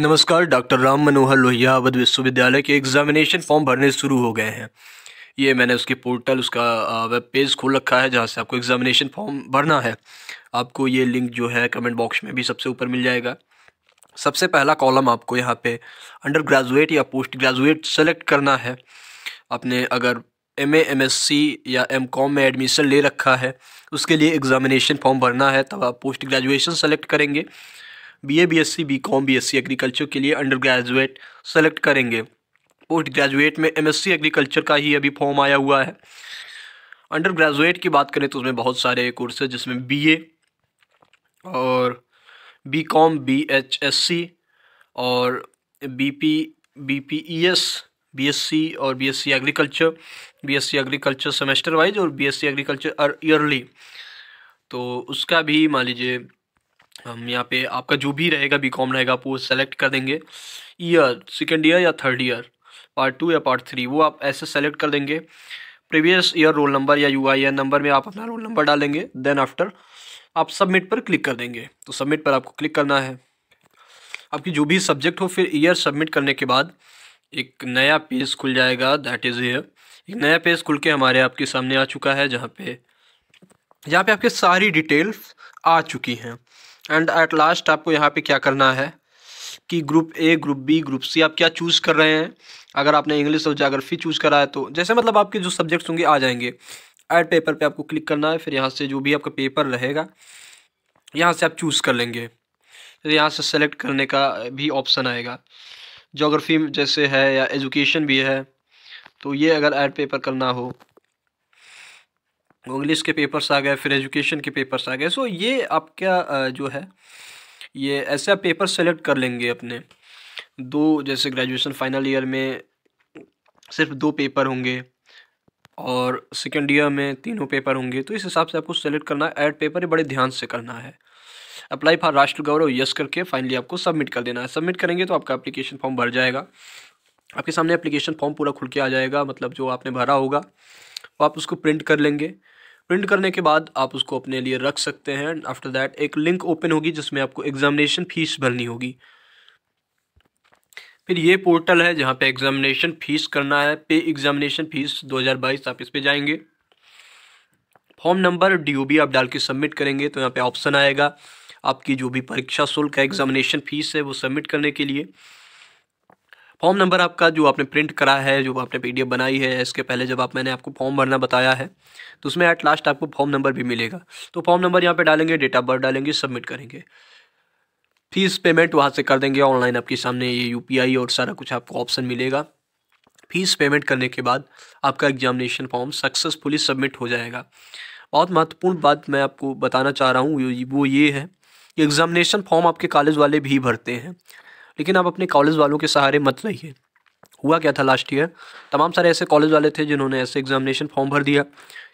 नमस्कार डॉक्टर राम मनोहर लोहिया अवध विश्वविद्यालय के examination form भरने शुरू हो गए हैं ये मैंने उसके पोर्टल उसका वेब पेज खोल रखा है जहाँ से आपको एग्जामिनेशन फॉर्म भरना है आपको ये लिंक जो है कमेंट बॉक्स में भी सबसे ऊपर मिल जाएगा सबसे पहला कॉलम आपको यहाँ पे अंडर ग्रेजुएट या पोस्ट ग्रेजुएट सेलेक्ट करना है आपने अगर एम एम एस सी या एम कॉम में एडमिशन ले रखा है उसके लिए एग्ज़ामिनेशन फॉर्म भरना है तब आप पोस्ट ग्रेजुएशन सेलेक्ट करेंगे B A B S C B com B S C agriculture के लिए अंडर ग्रेजुएट सेलेक्ट करेंगे पोस्ट ग्रेजुएट में एम एस सी एग्रीकल्चर का ही अभी फॉर्म आया हुआ है अंडर ग्रेजुएट की बात करें तो उसमें बहुत सारे कोर्स है जिसमें बी ए और B com B H S C और B P B P E S B S C और B S C agriculture B S C agriculture semester wise और B S C agriculture yearly तो उसका भी मान लीजिए हम यहाँ पे आपका जो भी रहेगा बी कॉम रहेगा आप वो सेलेक्ट कर देंगे ईयर सेकेंड ईयर या थर्ड ईयर पार्ट टू या पार्ट थ्री वो आप ऐसे सेलेक्ट कर देंगे प्रीवियस ईयर रोल नंबर या यू आई एन नंबर में आप अपना रोल नंबर डालेंगे देन आफ्टर आप सबमिट पर क्लिक कर देंगे तो सबमिट पर आपको क्लिक करना है आपकी जो भी सब्जेक्ट हो फिर ईयर सबमिट करने के बाद एक नया पेज खुल जाएगा दैट इज़ ईयर एक नया पेज खुल के हमारे आपके सामने आ चुका है जहाँ पे जहाँ पे आपके सारी डिटेल्स आ चुकी हैं एंड एट लास्ट आपको यहाँ पे क्या करना है कि group A group B group C आप क्या चूज़ कर रहे हैं अगर आपने इंग्लिश और जोग्राफी चूज़ करा है तो जैसे मतलब आपके जो सब्जेक्ट्स होंगे आ जाएंगे एड पेपर पे आपको क्लिक करना है फिर यहाँ से जो भी आपका पेपर रहेगा यहाँ से आप चूज़ कर लेंगे फिर तो यहाँ से सेलेक्ट करने का भी ऑप्शन आएगा जोग्राफी जैसे है या एजुकेशन भी है तो ये अगर एड पेपर करना हो इंग्लिश के पेपर्स आ गए फिर एजुकेशन के पेपर्स आ गए सो ये आपका जो है ये ऐसे आप पेपर सेलेक्ट कर लेंगे अपने दो जैसे ग्रेजुएशन फाइनल ईयर में सिर्फ दो पेपर होंगे और सेकेंड ईयर में तीनों पेपर होंगे तो इस हिसाब से आपको सेलेक्ट करना है एड पेपर बड़े ध्यान से करना है apply for Rashtra Gaurav yes करके फाइनली आपको सबमिट कर देना है सबमिट करेंगे तो आपका एप्लीकेशन फॉर्म भर जाएगा आपके सामने एप्लीकेशन फॉर्म पूरा खुल के आ जाएगा मतलब जो आपने भरा होगा वो आप उसको प्रिंट कर लेंगे प्रिंट करने के बाद आप उसको अपने लिए रख सकते हैं एंड आफ्टर दैट एक लिंक ओपन होगी जिसमें आपको एग्जामिनेशन फीस भरनी होगी फिर ये पोर्टल है जहाँ पे एग्जामिनेशन फीस करना है पे एग्जामिनेशन फीस 2022 आप इस पर जाएंगे फॉर्म नंबर डी आप डाल के सबमिट करेंगे तो यहाँ पे ऑप्शन आएगा आपकी जो भी परीक्षा शुल्क है एग्जामिनेशन फीस है वो सबमिट करने के लिए फॉर्म नंबर आपका जो आपने प्रिंट करा है जो आपने पीडीएफ बनाई है इसके पहले जब आप मैंने आपको फॉर्म भरना बताया है तो उसमें एट लास्ट आपको फॉर्म नंबर भी मिलेगा तो फॉर्म नंबर यहाँ पे डालेंगे डेट ऑफ बर्थ डालेंगे सबमिट करेंगे फीस पेमेंट वहाँ से कर देंगे ऑनलाइन आपके सामने ये यू और सारा कुछ आपको ऑप्शन मिलेगा फीस पेमेंट करने के बाद आपका एग्जामिनेशन फॉर्म सक्सेसफुली सबमिट हो जाएगा बहुत महत्वपूर्ण बात मैं आपको बताना चाह रहा हूँ वो ये है कि एग्ज़ामिनेशन फॉर्म आपके कॉलेज वाले भी भरते हैं लेकिन आप अपने कॉलेज वालों के सहारे मत रहिए हुआ क्या था लास्ट ईयर तमाम सारे ऐसे कॉलेज वाले थे जिन्होंने ऐसे एग्जामिनेशन फॉर्म भर दिया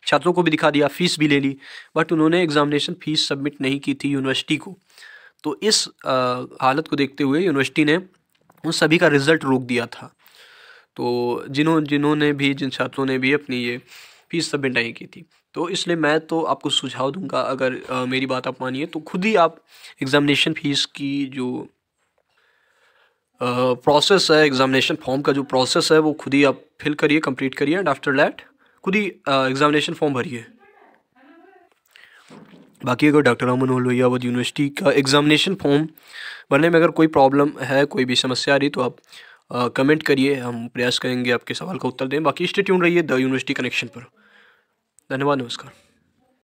छात्रों को भी दिखा दिया फ़ीस भी ले ली बट उन्होंने एग्जामिनेशन फ़ीस सबमिट नहीं की थी यूनिवर्सिटी को तो इस आ, हालत को देखते हुए यूनिवर्सिटी ने उन सभी का रिज़ल्ट रोक दिया था तो जिन्हों जिन्होंने भी जिन छात्रों ने भी अपनी ये फीस सबमिट नहीं की थी तो इसलिए मैं तो आपको सुझाव दूंगा अगर आ, मेरी बात आप मानिए तो खुद ही आप एग्ज़ामिनेशन फ़ीस की जो प्रोसेस है एग्जामिनेशन फॉर्म का जो प्रोसेस है वो खुद ही आप फिल करिए कंप्लीट करिए एंड आफ्टर दैट खुद ही एग्जामिनेशन फॉर्म भरिए बाकी अगर डॉक्टर अमन लोहिया वो यूनिवर्सिटी का एग्जामिनेशन फॉर्म भरने में अगर कोई प्रॉब्लम है कोई भी समस्या आ रही तो आप कमेंट करिए हम प्रयास करेंगे आपके सवाल का उत्तर दें बाकी स्टेट्यून रहिए द यूनिवर्सिटी कनेक्शन पर धन्यवाद नमस्कार